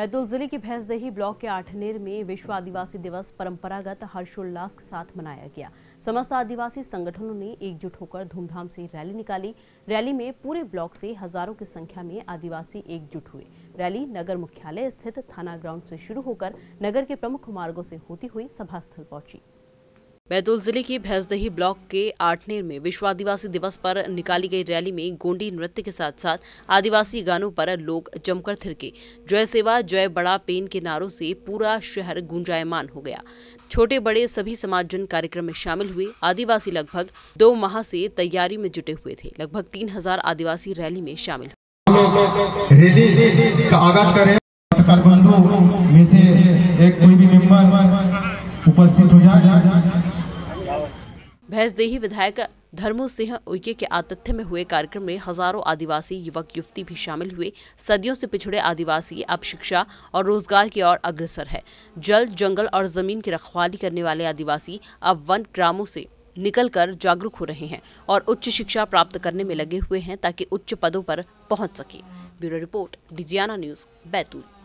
बैतूल जिले के भैंसदही ब्लॉक के आठनेर में विश्व आदिवासी दिवस परंपरागत हर्षोल्लास के साथ मनाया गया समस्त आदिवासी संगठनों ने एकजुट होकर धूमधाम से रैली निकाली रैली में पूरे ब्लॉक से हजारों की संख्या में आदिवासी एकजुट हुए रैली नगर मुख्यालय स्थित थाना ग्राउंड से शुरू होकर नगर के प्रमुख मार्गो से होती हुई सभा स्थल पहुंची बैतूल जिले के भैंसदही ब्लॉक के आठनेर में विश्व आदिवासी दिवस पर निकाली गई रैली में गोंडी नृत्य के साथ साथ आदिवासी गानों पर लोग जमकर थिरके जय सेवा जय बड़ा पेन के नारों से पूरा शहर गुंजायमान हो गया छोटे बड़े सभी समाजजन कार्यक्रम में शामिल हुए आदिवासी लगभग दो माह से तैयारी में जुटे हुए थे लगभग तीन हजार आदिवासी रैली में शामिल उपस्थित हो जाए भैंसदेही विधायक धर्मो सिंह उइके के आतिथ्य में हुए कार्यक्रम में हजारों आदिवासी युवक युवती भी शामिल हुए सदियों से पिछड़े आदिवासी अब शिक्षा और रोजगार की ओर अग्रसर है जल जंगल और जमीन की रखवाली करने वाले आदिवासी अब वन ग्रामों से निकलकर जागरूक हो रहे हैं और उच्च शिक्षा प्राप्त करने में लगे हुए हैं ताकि उच्च पदों पर पहुंच सके ब्यूरो रिपोर्ट डिजियाना न्यूज बैतूल